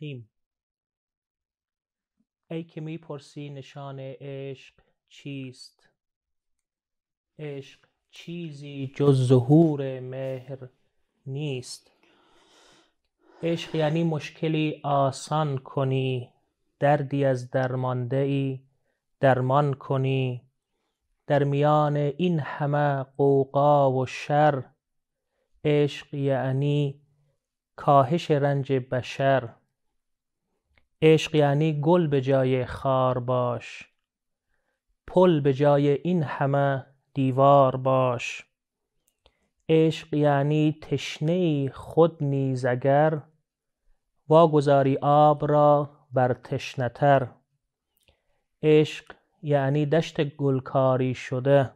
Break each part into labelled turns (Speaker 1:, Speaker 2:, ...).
Speaker 1: ای که پرسی نشان عشق چیست عشق چیزی جز ظهور مهر نیست عشق یعنی مشکلی آسان کنی دردی از درمانده ای درمان کنی در میان این همه قوقا و شر عشق یعنی کاهش رنج بشر عشق یعنی گل به جای خار باش پل به جای این همه دیوار باش عشق یعنی تشنه خود نیز اگر واگذاری آب را بر تشنتر عشق یعنی دشت گلکاری شده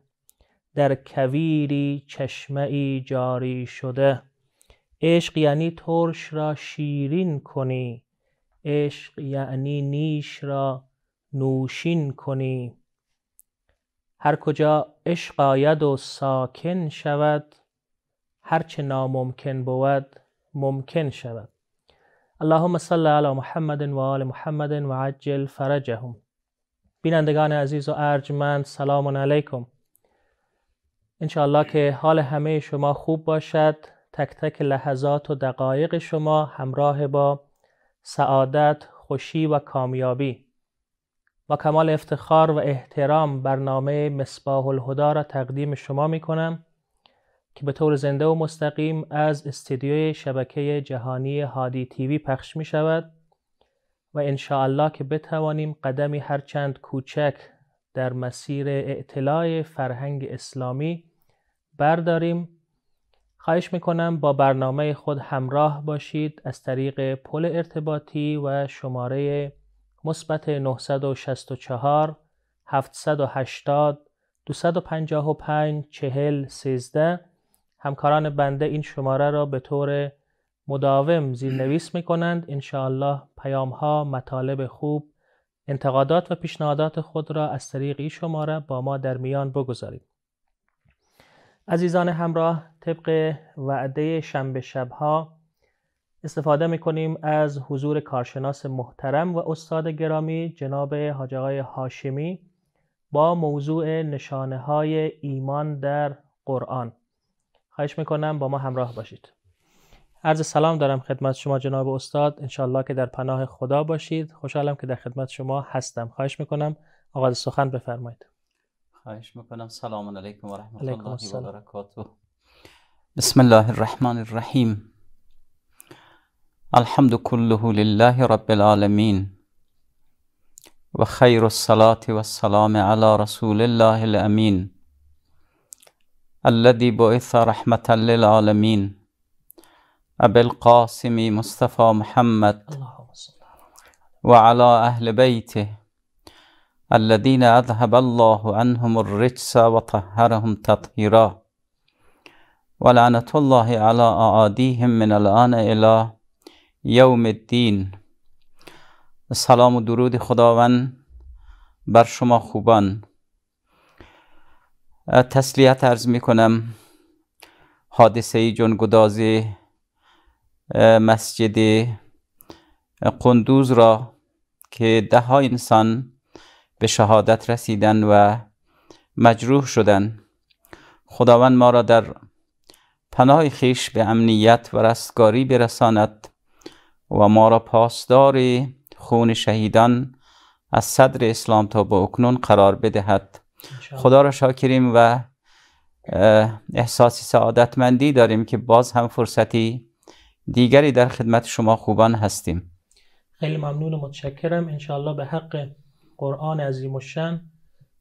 Speaker 1: در کویری چشمه جاری شده عشق یعنی ترش را شیرین کنی عشق یعنی نیش را نوشین کنی هر کجا عشق آید و ساکن شود هر چه ناممکن بود ممکن شود اللهم صل علی محمد و آل محمد و عجل فرجهم بینندگان عزیز و ارجمند سلام علیکم انشاءالله که حال همه شما خوب باشد تک تک لحظات و دقایق شما همراه با سعادت، خوشی و کامیابی با کمال افتخار و احترام برنامه مصباح الهدا را تقدیم شما می کنم که به طور زنده و مستقیم از استودیوی شبکه جهانی هادی تیوی پخش می شود و انشاءالله که بتوانیم قدمی هرچند کوچک در مسیر اعتلاع فرهنگ اسلامی برداریم خواهش میکنم با برنامه خود همراه باشید از طریق پل ارتباطی و شماره مثبت 964 780 255 40 13 همکاران بنده این شماره را به طور مداوم زیرنویس می کنند انشاءالله پیام ها مطالب خوب انتقادات و پیشنهادات خود را از طریق این شماره با ما در میان بگذارید عزیزان همراه طبق وعده شنبه شبها استفاده میکنیم از حضور کارشناس محترم و استاد گرامی جناب حاج هاشمی با موضوع نشانه های ایمان در قرآن خواهش میکنم با ما همراه باشید عرض سلام دارم خدمت شما جناب استاد انشالله که در پناه خدا باشید خوشحالم که در خدمت شما هستم خواهش میکنم آغاز سخن بفرمایید
Speaker 2: خواهش میکنم سلام علیکم و رحمت علیکم الله السلام. و برکاته بسم الله الرحمن الرحیم الحمد كله لله رب العالمين وخير الصلاة والسلام على رسول الله الأمين الذي بعث رحمة للعالمين أبي القاسم مصطفى محمد وعلى أهل بيته الذين اذهب الله عنهم الرجس وطهرهم تطهيرا ولعنة الله على اعاديهم من الان الى یوم الدین سلام و درود خداوند بر شما خوبان تسلیت ارز می کنم حادثه جنگداز مسجد قندوز را که ده ها انسان به شهادت رسیدن و مجروح شدن خداوند ما را در پناه خیش به امنیت و رستگاری برساند و ما را پاسدار خون شهیدان از صدر اسلام تا به اکنون قرار بدهد خدا را شاکریم و احساسی سعادتمندی داریم که باز هم فرصتی دیگری در خدمت شما خوبان هستیم
Speaker 1: خیلی ممنون و متشکرم انشاءالله به حق قرآن عظیم و شن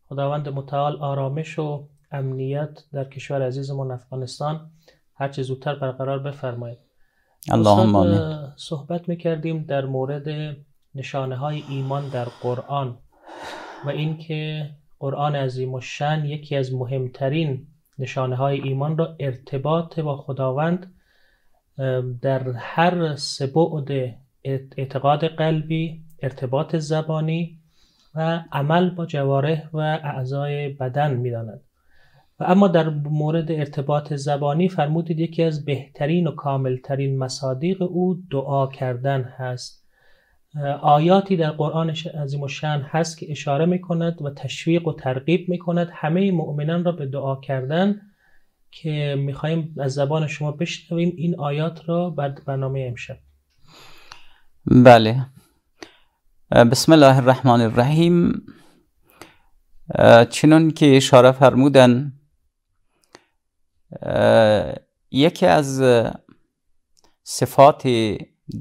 Speaker 1: خداوند متعال آرامش و امنیت در کشور عزیزمون افغانستان هر چه زودتر برقرار بفرمایید اللهم صحبت میکردیم در مورد نشانه های ایمان در قرآن و اینکه قرآن عظیم و شن یکی از مهمترین نشانه های ایمان را ارتباط با خداوند در هر سه بعد اعتقاد قلبی ارتباط زبانی و عمل با جواره و اعضای بدن داند و اما در مورد ارتباط زبانی فرمودید یکی از بهترین و کاملترین مصادیق او دعا کردن هست آیاتی در قرآن عظیم و شن هست که اشاره می کند و تشویق و ترغیب می کند همه مؤمنان را به دعا کردن که خواهیم از زبان شما بشنویم این آیات را بعد برنامه امشب
Speaker 2: بله بسم الله الرحمن الرحیم چنون که اشاره فرمودن یکی از صفات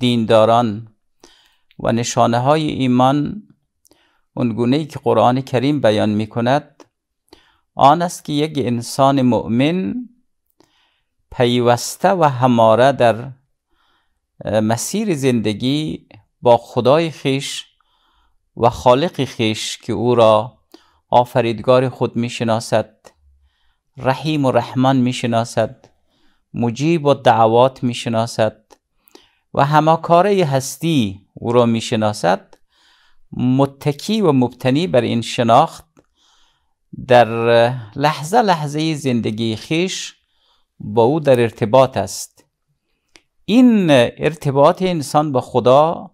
Speaker 2: دینداران و نشانه های ایمان گونه ای که قرآن کریم بیان می کند آن است که یک انسان مؤمن پیوسته و هماره در مسیر زندگی با خدای خیش و خالق خیش که او را آفریدگار خود می شناسد رحیم و رحمان می شناسد مجیب و دعوات می شناسد و همکاره هستی او را می شناسد متکی و مبتنی بر این شناخت در لحظه لحظه زندگی خیش با او در ارتباط است این ارتباط انسان با خدا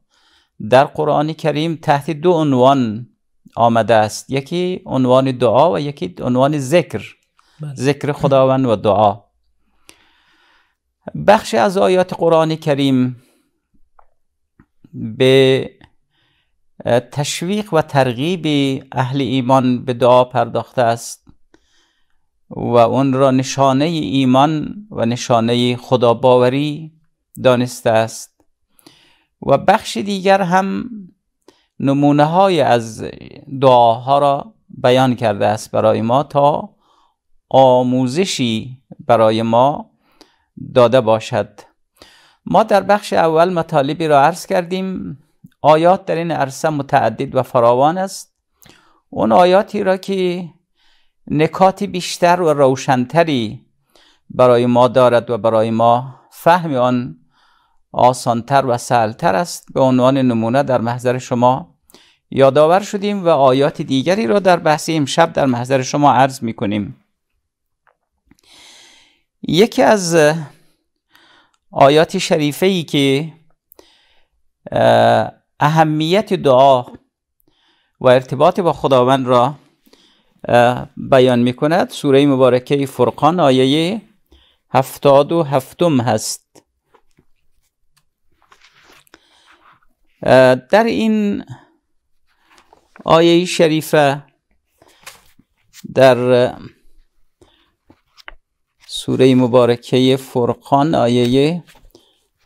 Speaker 2: در قرآن کریم تحت دو عنوان آمده است یکی عنوان دعا و یکی عنوان ذکر بله. ذکر خداوند و دعا بخش از آیات قرآن کریم به تشویق و ترغیب اهل ایمان به دعا پرداخته است و اون را نشانه ایمان و نشانه خداباوری دانسته است و بخش دیگر هم نمونه های از دعاها را بیان کرده است برای ما تا آموزشی برای ما داده باشد ما در بخش اول مطالبی را عرض کردیم آیات در این عرصه متعدد و فراوان است اون آیاتی را که نکاتی بیشتر و روشنتری برای ما دارد و برای ما فهم آن آسانتر و سهلتر است به عنوان نمونه در محضر شما یادآور شدیم و آیات دیگری را در بحث امشب در محضر شما عرض می کنیم یکی از آیات شریفه ای که اهمیت دعا و ارتباط با خداوند را بیان می کند سوره مبارکه فرقان آیه هفتاد و هفتم هست در این آیه شریفه در سوره مبارکه فرقان آیه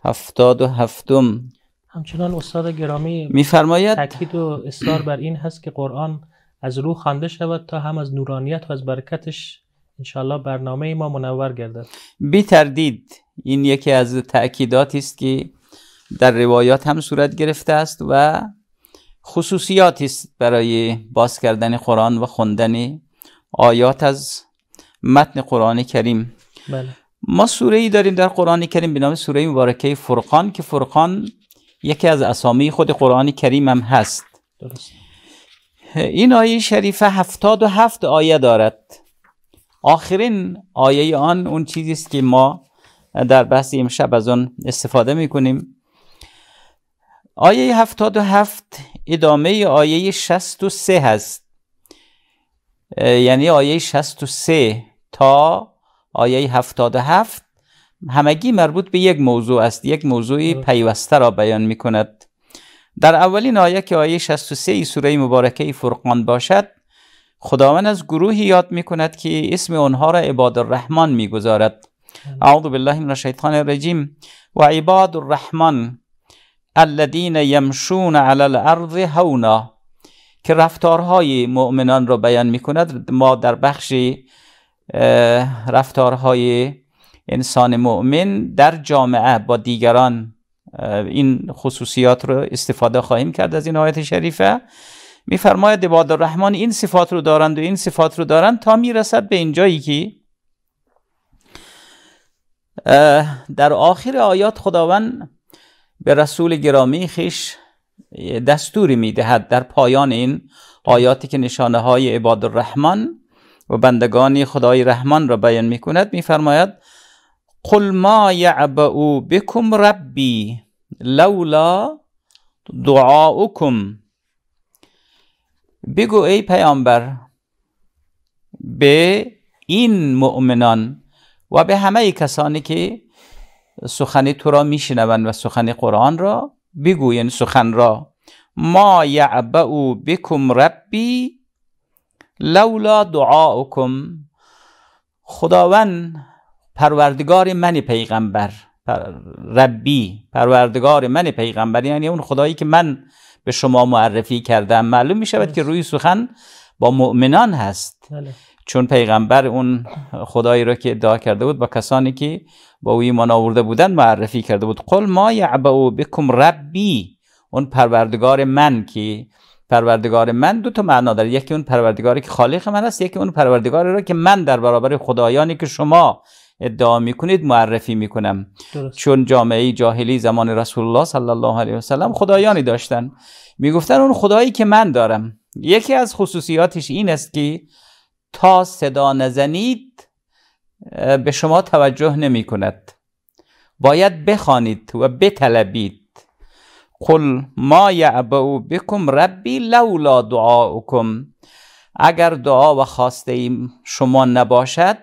Speaker 2: هفتاد و هفتم
Speaker 1: همچنان استاد گرامی میفرماید تاکید و اصرار بر این هست که قرآن از رو خوانده شود تا هم از نورانیت و از برکتش انشالله برنامه ما منور گردد
Speaker 2: بی تردید این یکی از تأکیداتی است که در روایات هم صورت گرفته است و خصوصیاتی است برای باز کردن قرآن و خوندن آیات از متن قرآن کریم بله. ما سوره ای داریم در قرآن کریم به نام سوره مبارکه فرقان که فرقان یکی از اسامی خود قرآن کریم هم هست درست. این آیه شریفه هفتاد و هفت آیه دارد آخرین آیه آن اون چیزی است که ما در بحث امشب از آن استفاده می کنیم آیه 77 ادامه آیه 63 هست یعنی آیه 63 تا آیه 77 همگی مربوط به یک موضوع است یک موضوعی پیوسته را بیان می کند در اولین آیه که آیه 63 ای سوره مبارکه فرقان باشد خداوند از گروهی یاد می کند که اسم آنها را عباد الرحمن می گذارد بله. اعوذ بالله من الشیطان الرجیم و عباد الرحمن الذین یمشون علی الارض هونا که رفتارهای مؤمنان را بیان میکند ما در بخش رفتارهای انسان مؤمن در جامعه با دیگران این خصوصیات رو استفاده خواهیم کرد از این آیت شریفه میفرماید عباد الرحمن این صفات رو دارند و این صفات رو دارند تا میرسد به اینجایی که در آخر آیات خداوند به رسول گرامی خیش دستوری میدهد در پایان این آیاتی که نشانه های عباد الرحمن و بندگان خدای رحمان را بیان می کند می فرماید قل ما یعبعو بکم ربی لولا دعاؤکم بگو ای پیامبر به این مؤمنان و به همه کسانی که سخن تو را میشنوند و سخن قرآن را بگوین یعنی سخن را ما یعبعو بکم ربی لولا دعاؤكم خداوند پروردگار من پیغمبر ربی پروردگار من پیغمبر یعنی اون خدایی که من به شما معرفی کردم معلوم می شود که روی سخن با مؤمنان هست بله. چون پیغمبر اون خدایی را که ادعا کرده بود با کسانی که با او ایمان آورده بودن معرفی کرده بود قل ما یعبعو بکم ربی اون پروردگار من که پروردگار من دو تا معنا داره یکی اون پروردگاری که خالق من است یکی اون پروردگاری را که من در برابر خدایانی که شما ادعا میکنید معرفی میکنم درست. چون جامعه جاهلی زمان رسول الله صلی الله علیه وسلم خدایانی داشتن میگفتن اون خدایی که من دارم یکی از خصوصیاتش این است که تا صدا نزنید به شما توجه نمی کند باید بخوانید و بطلبید قل ما یعبعو بکم ربی لولا دعاؤکم اگر دعا و خواسته شما نباشد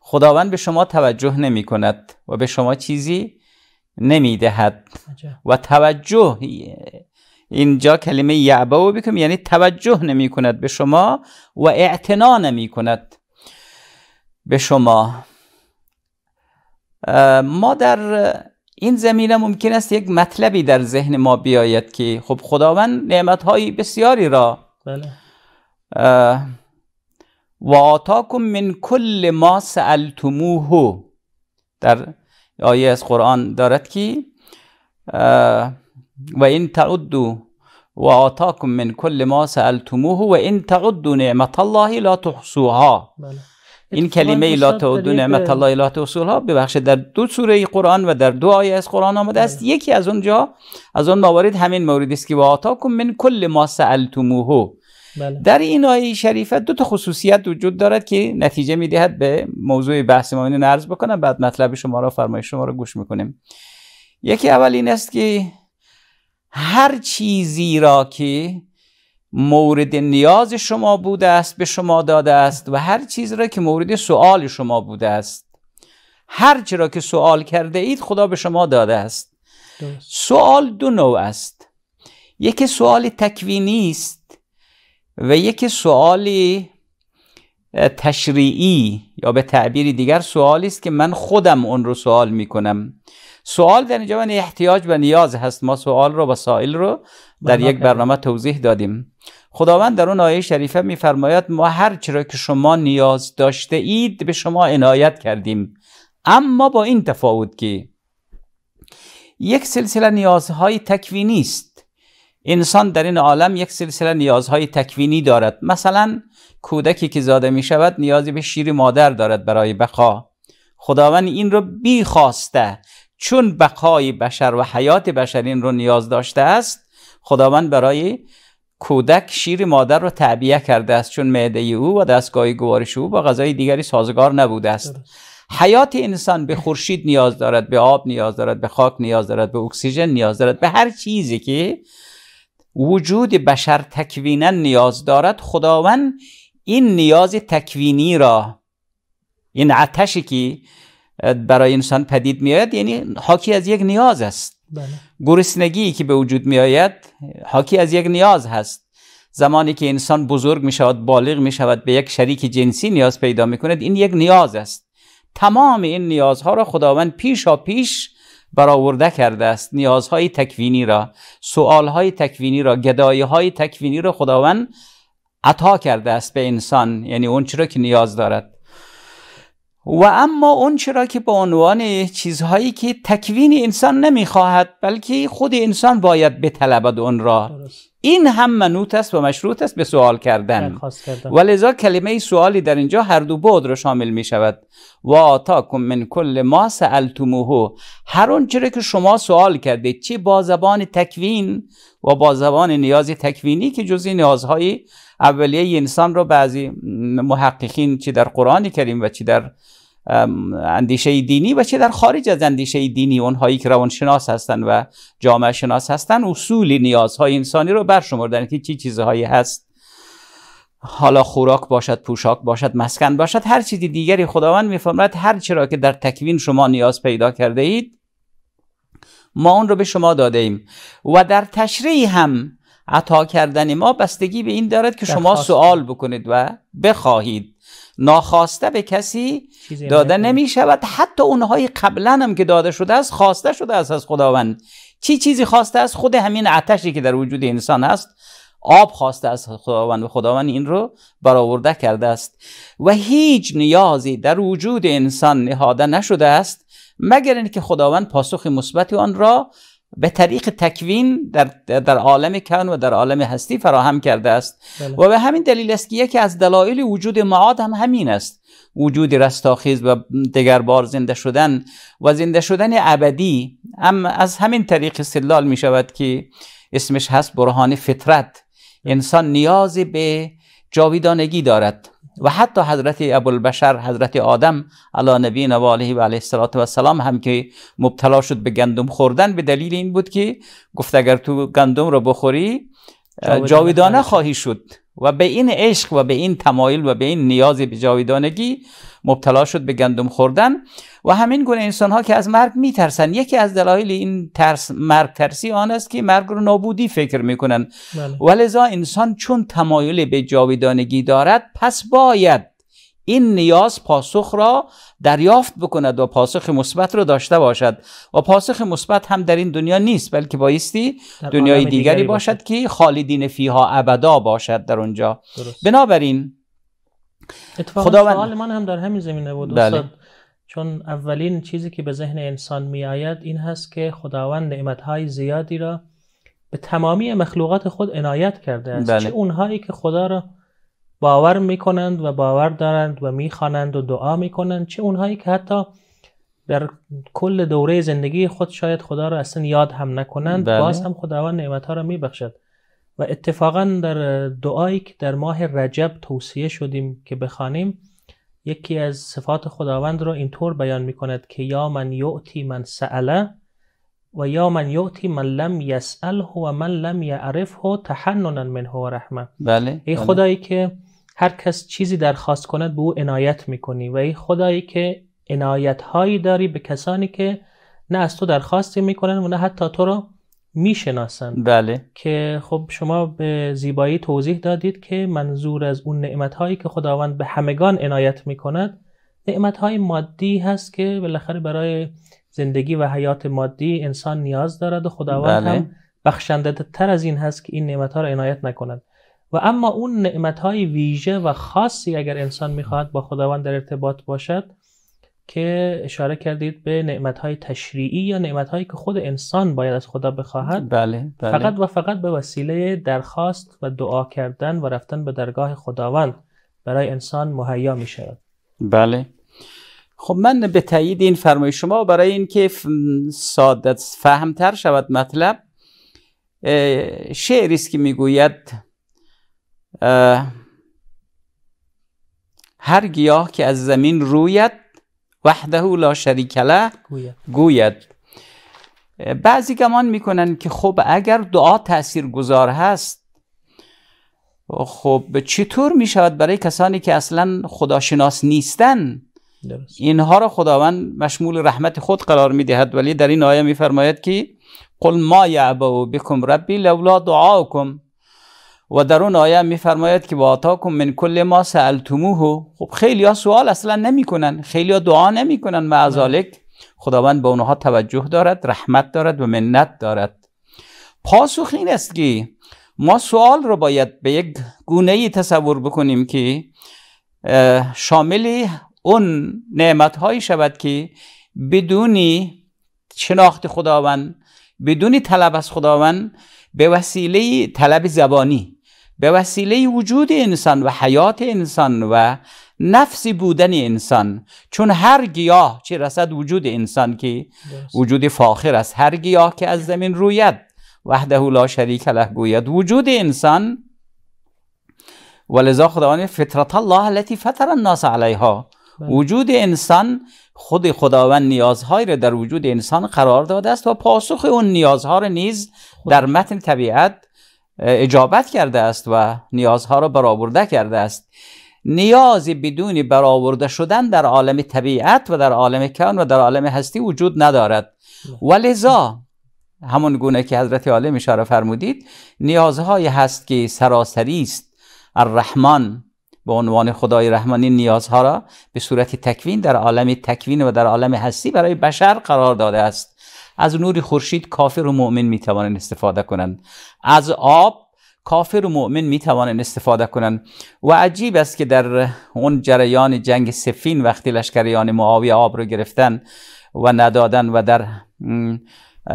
Speaker 2: خداوند به شما توجه نمی کند و به شما چیزی نمی دهد و توجه اینجا کلمه یعبا و یعنی توجه نمی کند به شما و اعتنا نمی کند به شما ما در این زمینه ممکن است یک مطلبی در ذهن ما بیاید که خب خداوند های بسیاری را بله. و آتاکم من کل ما سألتموه در آیه از قرآن دارد که و وإن و آتاکم من کل ما سألتموه این تعدو نعمت الله لا تحصوها این کلمه لا تعدوا نعمت الله لا تحصوها ببخش در دو سوره قرآن و در دو آیه از قرآن آمده است بله. یکی از اونجا از اون موارد همین مورد است که آتاکم من کل ما سألتموه بله. در این آیه شریفه دو تا خصوصیت وجود دارد که نتیجه میدهد به موضوع بحث ما اینو نرز بکنم بعد مطلب شما را فرمایش شما را گوش میکنیم یکی اول این است که هر چیزی را که مورد نیاز شما بوده است به شما داده است و هر چیز را که مورد سوال شما بوده است هر چی را که سوال کرده اید خدا به شما داده است سوال دو نوع است یکی سوال تکوینی است و یکی سوال تشریعی یا به تعبیری دیگر سوالی است که من خودم اون رو سوال می کنم سوال در اینجا من احتیاج و نیاز هست ما سوال رو و سائل رو در بله، یک بله. برنامه توضیح دادیم خداوند در اون آیه شریفه میفرماید ما هر چرا که شما نیاز داشته اید به شما عنایت کردیم اما با این تفاوت که یک سلسله نیازهای تکوینی است انسان در این عالم یک سلسله نیازهای تکوینی دارد مثلا کودکی که زاده می شود نیازی به شیر مادر دارد برای بقا خداوند این رو بی خواسته چون بقای بشر و حیات بشرین رو نیاز داشته است خداوند برای کودک شیر مادر رو تعبیه کرده است چون معده او و دستگاه گوارش او با غذای دیگری سازگار نبوده است حیات انسان به خورشید نیاز دارد به آب نیاز دارد به خاک نیاز دارد به اکسیژن نیاز دارد به هر چیزی که وجود بشر تکوینا نیاز دارد خداوند این نیاز تکوینی را این عتشی که برای انسان پدید میآید یعنی حاکی از یک نیاز است بله. که به وجود میآید حاکی از یک نیاز هست زمانی که انسان بزرگ می شود بالغ می شود به یک شریک جنسی نیاز پیدا می کند این یک نیاز است تمام این نیازها را خداوند پیشا پیش برآورده کرده است نیازهای تکوینی را سوالهای تکوینی را های تکوینی را خداوند عطا کرده است به انسان یعنی اون چرا که نیاز دارد و اما اون چرا که به عنوان چیزهایی که تکوین انسان نمیخواهد بلکه خود انسان باید بطلبد اون را این هم منوط است و مشروط است به سوال کردن, کردن. لذا کلمه سوالی در اینجا هر دو بود رو شامل می شود و آتاکم من کل ما سألتموه هر چرا که شما سوال کرده چه با زبان تکوین و با زبان نیاز تکوینی که جزی نیازهای اولیه انسان رو بعضی محققین چی در قرآن کریم و چی در اندیشه دینی و چه در خارج از اندیشه دینی اونهایی که روانشناس هستن و جامعه شناس هستن اصولی نیازهای انسانی رو برشمردن که چی چیزهایی هست حالا خوراک باشد پوشاک باشد مسکن باشد هر چیزی دیگری خداوند میفرماید هر چرا که در تکوین شما نیاز پیدا کرده اید ما اون رو به شما داده ایم و در تشریع هم عطا کردن ما بستگی به این دارد که شما سوال بکنید و بخواهید ناخواسته به کسی داده نمی شود حتی اونهای قبلا هم که داده شده است خواسته شده است از خداوند چی چیزی خواسته است خود همین عتشی که در وجود انسان است آب خواسته از خداوند و خداوند این رو برآورده کرده است و هیچ نیازی در وجود انسان نهاده نشده است مگر اینکه خداوند پاسخ مثبت آن را به طریق تکوین در, در عالم کن و در عالم هستی فراهم کرده است بله. و به همین دلیل است که یکی از دلایل وجود معاد هم همین است وجود رستاخیز و دگر بار زنده شدن و زنده شدن ابدی از همین طریق سلال می شود که اسمش هست برهان فطرت بله. انسان نیاز به جاویدانگی دارد و حتی حضرت البشر حضرت آدم علی نبی و علیه و علیه السلام هم که مبتلا شد به گندم خوردن به دلیل این بود که گفت اگر تو گندم را بخوری جاویدانه خواهی شد و به این عشق و به این تمایل و به این نیاز به جاویدانگی مبتلا شد به گندم خوردن و همین گونه انسان ها که از مرگ میترسن یکی از دلایل این ترس مرگ ترسی آن است که مرگ رو نابودی فکر میکنن بله. ولذا انسان چون تمایل به جاویدانگی دارد پس باید این نیاز پاسخ را دریافت بکند و پاسخ مثبت را داشته باشد و پاسخ مثبت هم در این دنیا نیست بلکه بایستی دنیای دیگری, باشد, باشد, که خالدین فیها ابدا باشد در اونجا بنابراین
Speaker 1: اتفاقا خداوند... سوال من هم در همین زمینه بود بله. چون اولین چیزی که به ذهن انسان می آید این هست که خداوند های زیادی را به تمامی مخلوقات خود عنایت کرده است بله. چه اونهایی که خدا را باور میکنند و باور دارند و میخوانند و دعا میکنند چه اونهایی که حتی در کل دوره زندگی خود شاید خدا را اصلا یاد هم نکنند بله. باز هم خداوند ها را میبخشد و اتفاقا در دعایی که در ماه رجب توصیه شدیم که بخوانیم یکی از صفات خداوند را اینطور بیان می کند که یا من یعطی من سأله و یا من یعطی من لم یسأله و من لم یعرفه تحننا منه و رحمه
Speaker 2: بله ای بله. خدایی
Speaker 1: که هر کس چیزی درخواست کند به او عنایت میکنی و ای خدایی که عنایت هایی داری به کسانی که نه از تو درخواستی میکنن و نه حتی تو رو میشناسن بله که خب شما به زیبایی توضیح دادید که منظور از اون نعمت هایی که خداوند به همگان عنایت میکند نعمت های مادی هست که بالاخره برای زندگی و حیات مادی انسان نیاز دارد و خداوند بله. هم بخشنده تر از این هست که این نعمت ها را عنایت نکند و اما اون نعمت های ویژه و خاصی اگر انسان میخواهد با خداوند در ارتباط باشد که اشاره کردید به های تشریعی یا هایی که خود انسان باید از خدا بخواهد
Speaker 2: بله،, بله, فقط
Speaker 1: و فقط به وسیله درخواست و دعا کردن و رفتن به درگاه خداوند برای انسان مهیا می شود
Speaker 2: بله خب من به تایید این فرمای شما برای اینکه ساده فهمتر شود مطلب شعری است که میگوید هر گیاه که از زمین روید وحده لا شریک له گوید بعضی گمان میکنن که خب اگر دعا تأثیر گذار هست خب چطور میشود برای کسانی که اصلا خداشناس نیستن اینها را خداوند مشمول رحمت خود قرار میدهد ولی در این آیه میفرماید که قل ما یعبو بکم ربی لولا دعاکم و در اون آیه میفرماید که با من کل ما سالتموه خب خیلی ها سوال اصلا نمیکنن خیلی ها دعا نمیکنن معذالک بله. خداوند به اونها توجه دارد رحمت دارد و منت دارد پاسخ این است که ما سوال رو باید به یک گونه تصور بکنیم که شامل اون نعمت هایی شود که بدونی شناخت خداوند بدونی طلب از خداوند به وسیله طلب زبانی به وسیله وجود انسان و حیات انسان و نفسی بودن انسان چون هر گیاه چه رسد وجود انسان که وجود فاخر است هر گیاه که از زمین روید وحده لا شریک له گوید وجود انسان ولذا خداوند فطرت الله التي فطر الناس علیها بله. وجود انسان خود خداوند نیازهایی را در وجود انسان قرار داده است و پاسخ اون نیازها را نیز در متن طبیعت اجابت کرده است و نیازها را برآورده کرده است نیازی بدون برآورده شدن در عالم طبیعت و در عالم کون و در عالم هستی وجود ندارد ولذا همون گونه که حضرت عالم اشاره فرمودید نیازهایی هست که سراسری است الرحمن به عنوان خدای رحمانی نیازها را به صورت تکوین در عالم تکوین و در عالم هستی برای بشر قرار داده است از نور خورشید کافر و مؤمن توانند استفاده کنند از آب کافر و مؤمن توانند استفاده کنند و عجیب است که در اون جریان جنگ سفین وقتی لشکریان معاویه آب رو گرفتن و ندادن و در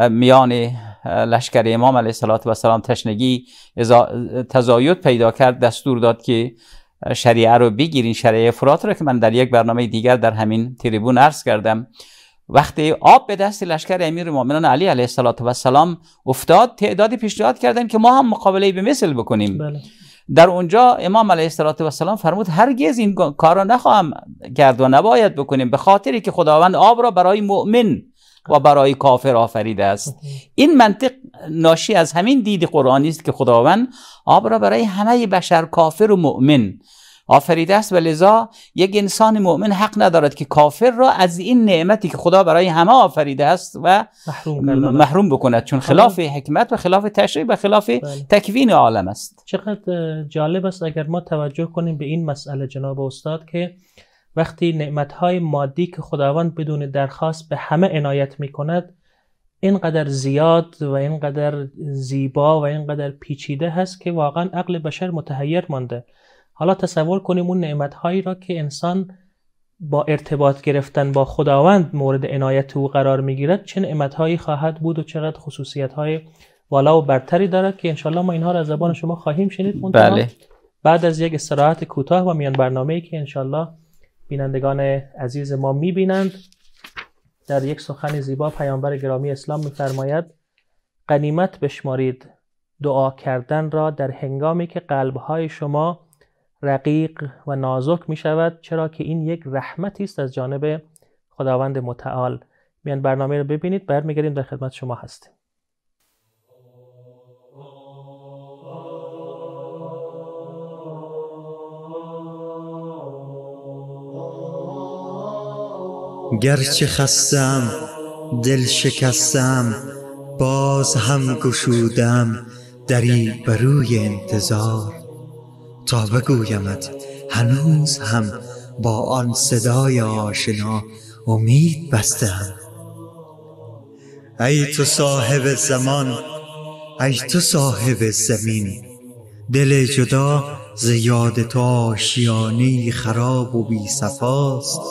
Speaker 2: میان لشکر امام علیه السلام تشنگی تزاید پیدا کرد دستور داد که شریعه رو بگیرین شریعه فرات رو که من در یک برنامه دیگر در همین تریبون عرض کردم وقتی آب به دست لشکر امیر مؤمنان علی علیه السلام افتاد تعدادی پیشنهاد کردن که ما هم مقابله به مثل بکنیم بله. در اونجا امام علیه السلام فرمود هرگز این کار را نخواهم کرد و نباید بکنیم به خاطری که خداوند آب را برای مؤمن و برای کافر آفریده است این منطق ناشی از همین دید قرآنی است که خداوند آب را برای همه بشر کافر و مؤمن آفریده است و لذا یک انسان مؤمن حق ندارد که کافر را از این نعمتی که خدا برای همه آفریده است و محروم, محروم بکند چون خلاف حکمت و خلاف تشریع و خلاف بله. تکوین عالم است
Speaker 1: چقدر جالب است اگر ما توجه کنیم به این مسئله جناب استاد که وقتی نعمتهای مادی که خداوند بدون درخواست به همه عنایت می کند اینقدر زیاد و اینقدر زیبا و اینقدر پیچیده هست که واقعا عقل بشر متحیر مانده حالا تصور کنیم اون نعمت هایی را که انسان با ارتباط گرفتن با خداوند مورد عنایت او قرار میگیرد چه نعمت هایی خواهد بود و چقدر خصوصیت های والا و برتری دارد که انشالله ما اینها را از زبان شما خواهیم شنید بله. بعد از یک استراحت کوتاه و میان برنامه که انشالله بینندگان عزیز ما میبینند در یک سخن زیبا پیامبر گرامی اسلام میفرماید قنیمت بشمارید دعا کردن را در هنگامی که های شما رقیق و نازک می شود چرا که این یک رحمتی است از جانب خداوند متعال میان برنامه رو ببینید برمیگردیم در خدمت شما هستیم
Speaker 3: گرچه خستم دل شکستم باز هم گشودم دری بروی انتظار تا بگویمت هنوز هم با آن صدای آشنا امید بستم ای تو صاحب زمان ای تو صاحب زمین دل جدا زیاد تو آشیانی خراب و بی سفاست،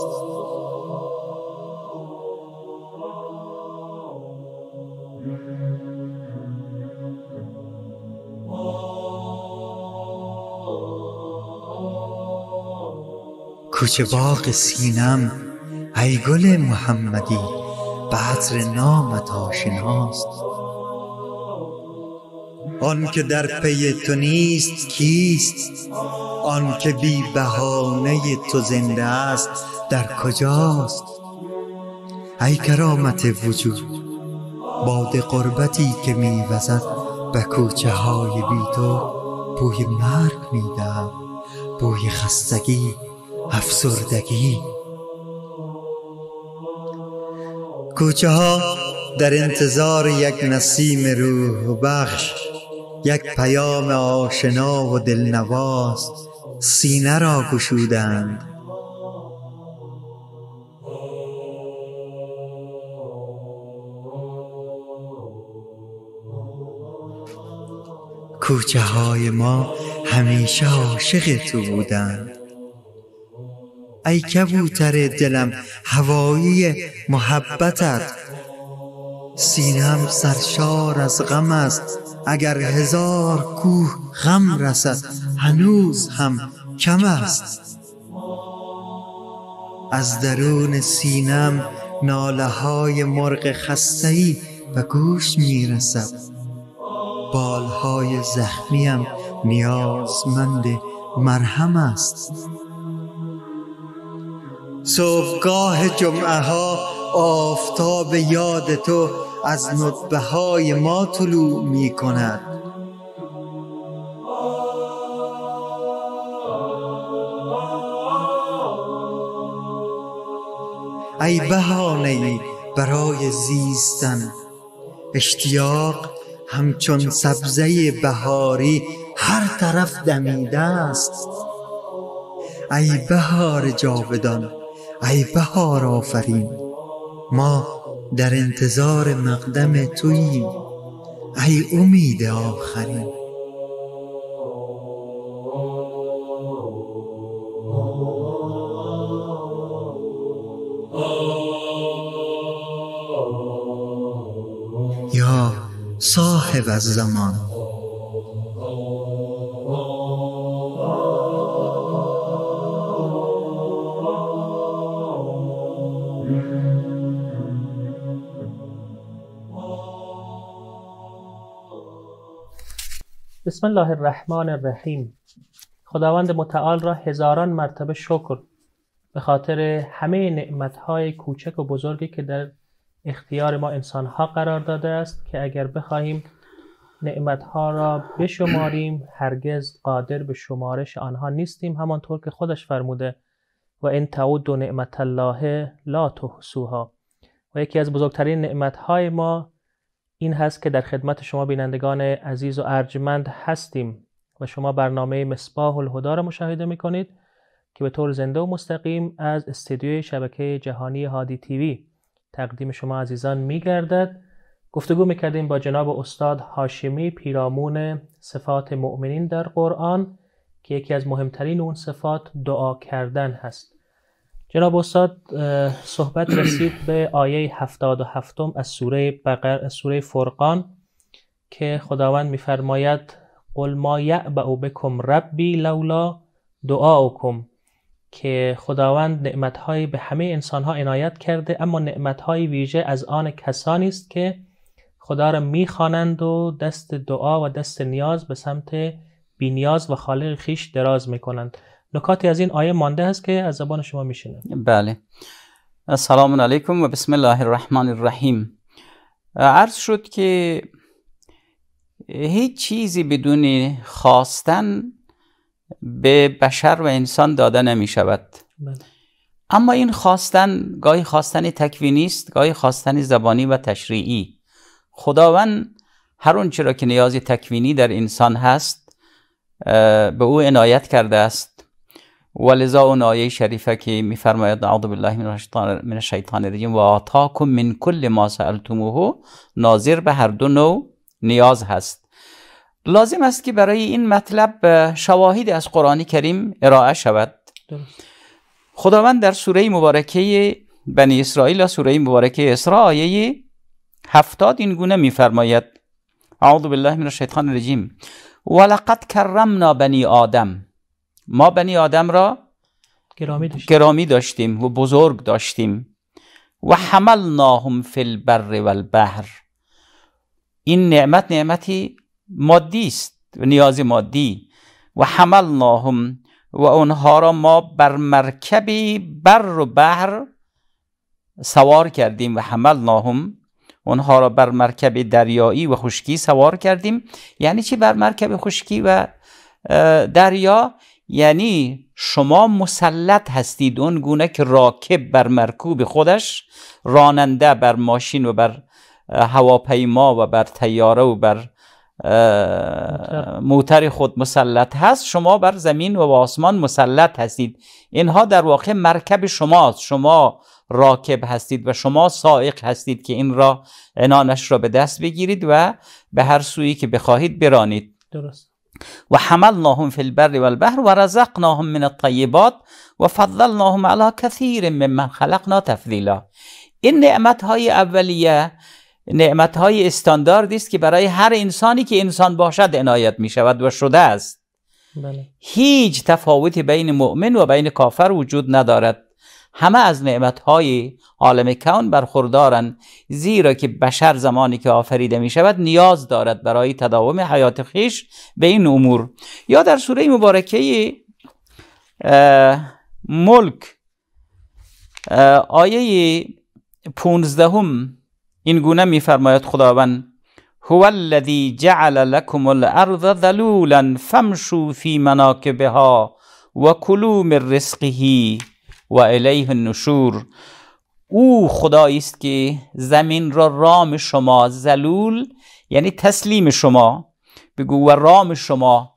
Speaker 3: چه باغ سینم ای گل محمدی بطر نامت آشناست آن که در پی تو نیست کیست آن که بی بهانه تو زنده است در کجاست ای کرامت وجود باد قربتی که میوزد به کوچه های بی تو بوی مرگ میدهد بوی خستگی افسردگی کوچه ها در انتظار یک نسیم روح بخش یک پیام آشنا و دلنواز سینه را گشودند کوچه های ما همیشه عاشق تو بودند ای کبوتر دلم هوایی محبتت سینم سرشار از غم است اگر هزار کوه غم رسد هنوز هم کم است از درون سینم ناله های مرغ خستهی و گوش میرسد بالهای زخمیم نیازمند مرهم است صبحگاه جمعه ها آفتاب یاد تو از نطبه های ما طلوع می کند ای بهانه برای زیستن اشتیاق همچون سبزه بهاری هر طرف دمیده است ای بهار جاودان ای بهار آفرین ما در انتظار مقدم توییم ای امید آخرین یا صاحب الزمان
Speaker 1: بسم الله الرحمن الرحیم خداوند متعال را هزاران مرتبه شکر به خاطر همه های کوچک و بزرگی که در اختیار ما انسان ها قرار داده است که اگر بخواهیم ها را بشماریم هرگز قادر به شمارش آنها نیستیم همانطور که خودش فرموده و این تعود و نعمت الله لا تحسوها و یکی از بزرگترین های ما این هست که در خدمت شما بینندگان عزیز و ارجمند هستیم و شما برنامه مصباح الهدا را مشاهده میکنید که به طور زنده و مستقیم از استدیوی شبکه جهانی هادی تیوی تقدیم شما عزیزان می گفتگو میکردیم با جناب استاد هاشمی پیرامون صفات مؤمنین در قرآن که یکی از مهمترین اون صفات دعا کردن هست جناب استاد صحبت رسید به آیه 77 از سوره بقر سوره فرقان که خداوند میفرماید قل ما یعبأ بکم ربی لولا دعاؤکم که خداوند نعمتهایی به همه انسانها عنایت کرده اما نعمتهای ویژه از آن کسانی است که خدا را میخوانند و دست دعا و دست نیاز به سمت بینیاز و خالق خیش دراز میکنند نکاتی از این آیه مانده هست که از زبان شما میشینه
Speaker 2: بله السلام علیکم و بسم الله الرحمن الرحیم عرض شد که هیچ چیزی بدون خواستن به بشر و انسان داده نمی شود بله. اما این خواستن گاهی خواستن تکوینی است گاهی خواستن زبانی و تشریعی خداوند هر اون چرا که نیاز تکوینی در انسان هست به او عنایت کرده است ولذا اون آیه شریفه که میفرماید اعوذ بالله من الشیطان الرجیم و آتاکم من کل ما سألتموه ناظر به هر دو نوع نیاز هست لازم است که برای این مطلب شواهد از قرآن کریم ارائه شود خداوند در سوره مبارکه بنی اسرائیل و سوره مبارکه اسراء آیه هفتاد این گونه میفرماید اعوذ بالله من الشیطان الرجیم ولقد کرمنا بنی آدم ما بنی آدم را گرامی داشتیم, گرامی داشتیم و بزرگ داشتیم و حملناهم فی البر و البحر این نعمت نعمتی مادی است نیاز مادی و حملناهم و اونها را ما بر مرکبی بر و بحر سوار کردیم و حملناهم اونها را بر مرکب دریایی و خشکی سوار کردیم یعنی چی بر مرکب خشکی و دریا یعنی شما مسلط هستید اون گونه که راکب بر مرکوب خودش راننده بر ماشین و بر هواپیما و بر تیاره و بر موتر خود مسلط هست شما بر زمین و آسمان مسلط هستید اینها در واقع مرکب شماست شما راکب هستید و شما سائق هستید که این را انانش را به دست بگیرید و به هر سویی که بخواهید برانید درست و حملناهم فی البر و البحر و رزقناهم من الطیبات و فضلناهم علی کثیر ممن خلقنا تفضیلا این نعمت های اولیه نعمت های استانداردی است که برای هر انسانی که انسان باشد عنایت می شود و شده است بله. هیچ تفاوتی بین مؤمن و بین کافر وجود ندارد همه از های عالم کون برخوردارن زیرا که بشر زمانی که آفریده می شود نیاز دارد برای تداوم حیات خیش به این امور یا در سوره مبارکه ملک آیه پونزدهم این گونه فرماید خداوند هو الذی جعل لکم الارض ذلولا فامشوا فی مناکبها و من رزقه و الیه النشور او خدایی است که زمین را رام شما زلول یعنی تسلیم شما بگو و رام شما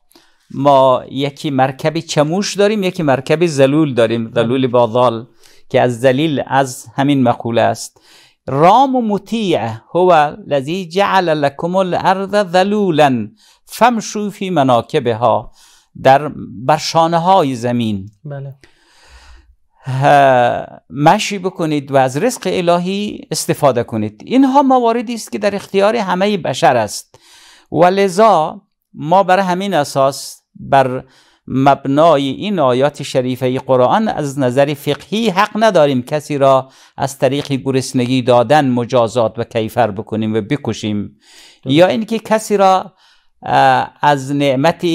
Speaker 2: ما یکی مرکب چموش داریم یکی مرکب زلول داریم زلول باضال که از زلیل از همین مقوله است رام و مطیع هو لذی جعل لکم الارض ذلولا فمشو فی مناکبها در برشانه های زمین بله مشی بکنید و از رزق الهی استفاده کنید اینها مواردی است که در اختیار همه بشر است و لذا ما بر همین اساس بر مبنای این آیات شریفه قرآن از نظر فقهی حق نداریم کسی را از طریق گرسنگی دادن مجازات و کیفر بکنیم و بکشیم یا یا اینکه کسی را از نعمت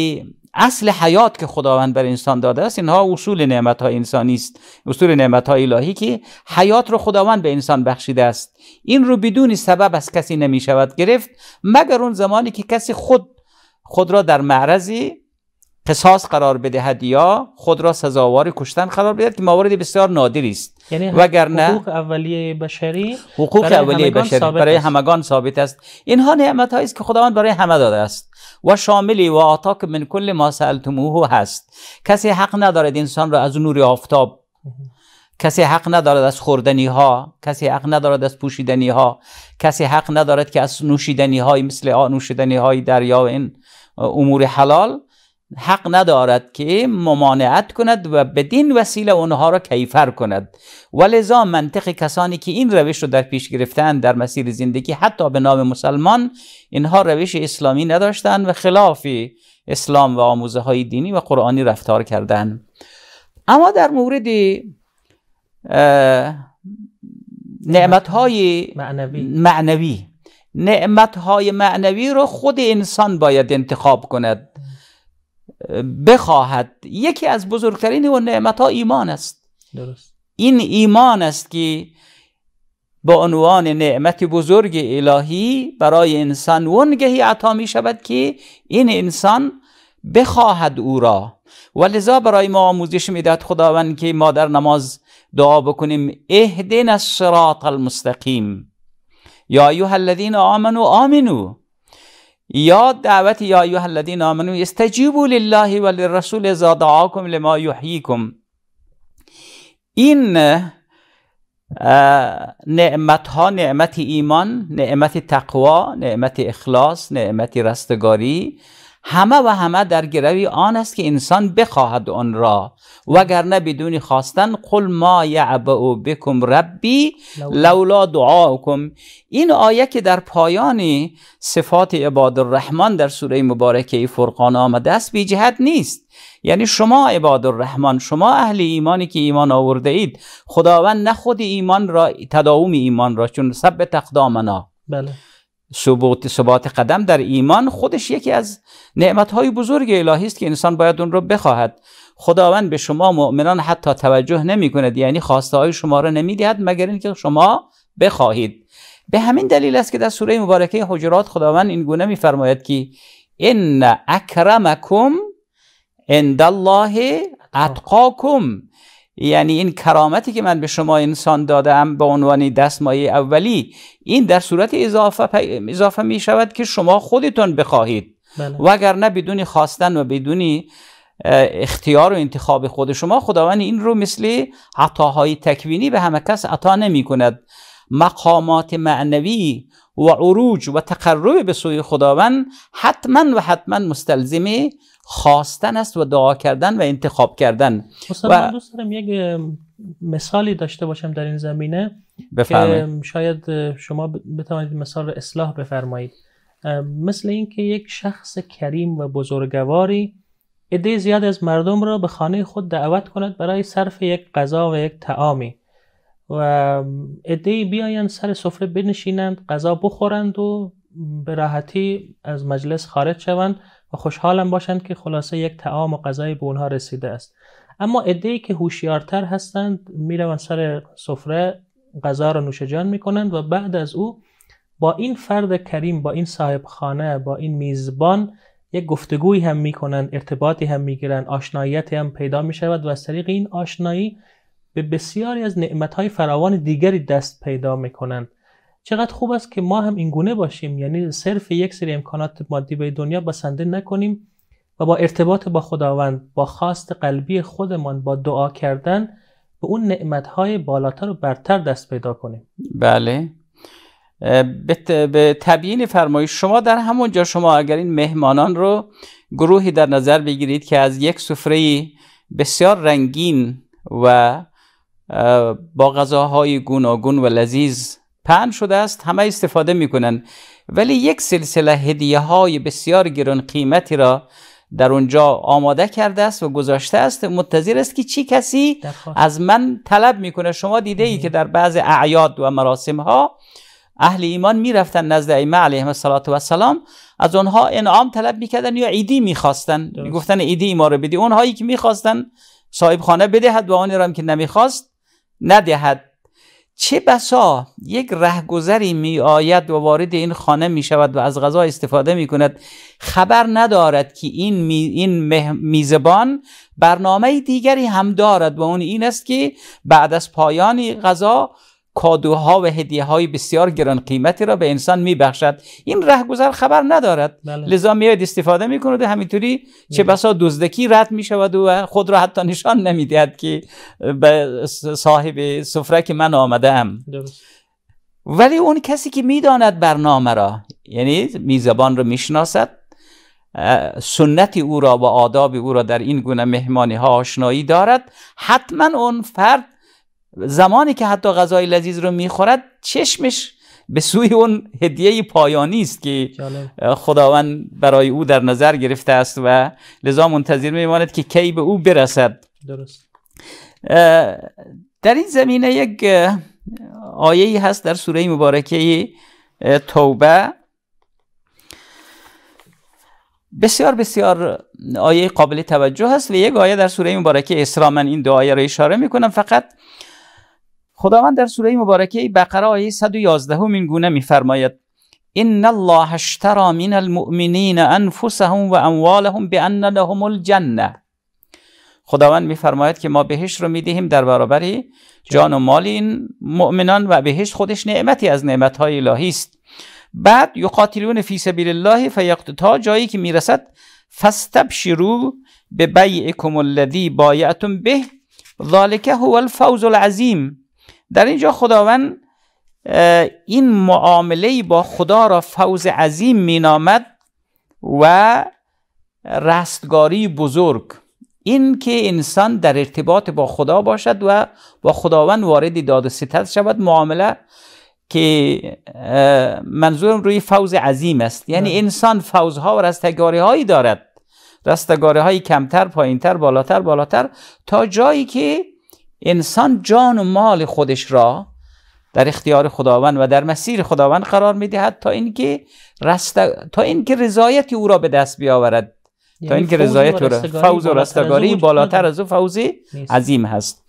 Speaker 2: اصل حیات که خداوند بر انسان داده است اینها اصول نعمت های انسانی است اصول نعمت های الهی که حیات رو خداوند به انسان بخشیده است این رو بدون سبب از کسی نمی شود گرفت مگر اون زمانی که کسی خود خود را در معرضی قصاص قرار بدهد یا خود را سزاوار کشتن قرار بدهد که موارد بسیار نادری است
Speaker 1: یعنی وگرنه حقوق اولیه بشری
Speaker 2: حقوق اولیه بشری برای همگان ثابت است اینها نعمت است که خداوند برای همه داده است و شاملی و آتاک من کل ما سالتموه هست کسی حق ندارد انسان را از نور آفتاب کسی حق ندارد از خوردنی ها کسی حق ندارد از پوشیدنی ها کسی حق ندارد که از نوشیدنی های مثل نوشیدنی های دریا و این امور حلال حق ندارد که ممانعت کند و بدین وسیله اونها را کیفر کند ولذا منطق کسانی که این روش رو در پیش گرفتن در مسیر زندگی حتی به نام مسلمان اینها روش اسلامی نداشتند و خلاف اسلام و آموزه های دینی و قرآنی رفتار کردند اما در مورد نعمت های معنوی, معنوی. نعمت های معنوی رو خود انسان باید انتخاب کند بخواهد یکی از بزرگترین و نعمت ها ایمان است درست. این ایمان است که به عنوان نعمت بزرگ الهی برای انسان ونگهی عطا می شود که این انسان بخواهد او را و لذا برای ما آموزش میدهد خداوند که ما در نماز دعا بکنیم اهدن الصراط المستقیم یا ایوها الذین آمنوا آمنو یا دعوت یا ایها الذین آمنوا استجیبوا لله و للرسول اذا دعاکم لما یحییکم این نعمت ها نعمت ایمان نعمت تقوا نعمت اخلاص نعمت راستگاری. همه و همه در گروی آن است که انسان بخواهد آن را وگرنه بدون خواستن قل ما یعبعو بکم ربی لولا دعاکم این آیه که در پایان صفات عباد الرحمن در سوره مبارکه فرقان آمده است بی جهت نیست یعنی شما عباد الرحمن شما اهل ایمانی که ایمان آورده اید خداوند نه خود ایمان را تداوم ایمان را چون سب تقدامنا بله ثبوت ثبات قدم در ایمان خودش یکی از های بزرگ الهی است که انسان باید اون رو بخواهد خداوند به شما مؤمنان حتی توجه نمی کند یعنی خواسته های شما را نمی دهد مگر اینکه شما بخواهید به همین دلیل است که در سوره مبارکه حجرات خداوند این گونه میفرماید که ان اکرمکم عند الله اتقاکم یعنی این کرامتی که من به شما انسان دادم به عنوان دستمایه اولی این در صورت اضافه, اضافه می شود که شما خودتون بخواهید بله. وگرنه بدون خواستن و بدون اختیار و انتخاب خود شما خداوند این رو مثل عطاهای تکوینی به همه کس عطا نمی کند مقامات معنوی و عروج و تقرب به سوی خداوند حتما و حتما مستلزم خواستن است و دعا کردن و انتخاب کردن و
Speaker 1: دوست دارم یک مثالی داشته باشم در این زمینه بفرمایید شاید شما بتوانید مثال اصلاح بفرمایید مثل اینکه یک شخص کریم و بزرگواری عده زیاد از مردم را به خانه خود دعوت کند برای صرف یک غذا و یک تعامی و عده بیایند سر سفره بنشینند غذا بخورند و به راحتی از مجلس خارج شوند خوشحالم باشند که خلاصه یک تعام و غذایی به اونها رسیده است اما ادهی که هوشیارتر هستند میروند سر سفره غذا را نوش جان میکنند و بعد از او با این فرد کریم با این صاحب خانه با این میزبان یک گفتگوی هم میکنند ارتباطی هم میگیرند آشناییتی هم پیدا میشود و از طریق این آشنایی به بسیاری از نعمتهای فراوان دیگری دست پیدا میکنند چقدر خوب است که ما هم این گونه باشیم یعنی صرف یک سری امکانات مادی به دنیا بسنده نکنیم و با ارتباط با خداوند با خواست قلبی خودمان با دعا کردن به اون نعمتهای بالاتر و برتر دست پیدا کنیم
Speaker 2: بله به تبیین فرمایش شما در همونجا شما اگر این مهمانان رو گروهی در نظر بگیرید که از یک سفره بسیار رنگین و با غذاهای گوناگون و لذیذ پهن شده است همه استفاده میکنن ولی یک سلسله هدیه های بسیار گران قیمتی را در اونجا آماده کرده است و گذاشته است منتظر است که چی کسی از من طلب میکنه شما دیده ای که در بعض اعیاد و مراسم ها اهل ایمان میرفتن نزد ایمه علیهم السلام از آنها انعام طلب میکردن یا عیدی میخواستن میگفتن عیدی ما رو بده اونهایی که میخواستن صاحب خانه بدهد و آنی را هم که نمیخواست ندهد چه بسا یک رهگذری می آید و وارد این خانه می شود و از غذا استفاده می کند خبر ندارد که این, می، این میزبان برنامه دیگری هم دارد و اون این است که بعد از پایان غذا کادوها و هدیه های بسیار گران قیمتی را به انسان میبخشد این رهگذر خبر ندارد بله. لذا میاد استفاده میکنه و همینطوری چه بله. بسا دزدکی رد شود و خود را حتی نشان نمیدهد که به صاحب سفره که من آمده ام ولی اون کسی که میداند برنامه را یعنی میزبان را میشناسد سنت او را و آداب او را در این گونه مهمانی ها آشنایی دارد حتما اون فرد زمانی که حتی غذای لذیذ رو میخورد چشمش به سوی اون هدیه پایانی است که خداوند برای او در نظر گرفته است و لذا منتظر میماند که کی به او برسد درست در این زمینه یک آیه هست در سوره مبارکه توبه بسیار بسیار آیه قابل توجه هست و یک آیه در سوره مبارکه اسرا من این دو آیه را اشاره میکنم فقط خداوند در سوره مبارکه بقره آیه 111 این گونه میفرماید ان الله اشترى من المؤمنین انفسهم و اموالهم بان لهم الجنه خداوند میفرماید که ما بهش رو میدهیم در برابر جان و مال این مؤمنان و بهش خودش نعمتی از نعمتهای الهی است بعد یقاتلون فی سبیل الله تا جایی که میرسد فاستبشروا ببیعکم الذی بایعتم به ذالک هو الفوز العظیم در اینجا خداوند این معامله با خدا را فوز عظیم مینامد و رستگاری بزرگ این که انسان در ارتباط با خدا باشد و با خداوند وارد داد ستت شود معامله که منظورم روی فوز عظیم است یعنی نه. انسان فوزها و رستگاری هایی دارد رستگاری های کمتر پایینتر بالاتر بالاتر تا جایی که انسان جان و مال خودش را در اختیار خداوند و در مسیر خداوند قرار میدهد تا اینکه رست... تا اینکه رضایت او را به دست بیاورد تا یعنی اینکه رضایت او را فوز و رستگاری بالاتر از او فوز عظیم هست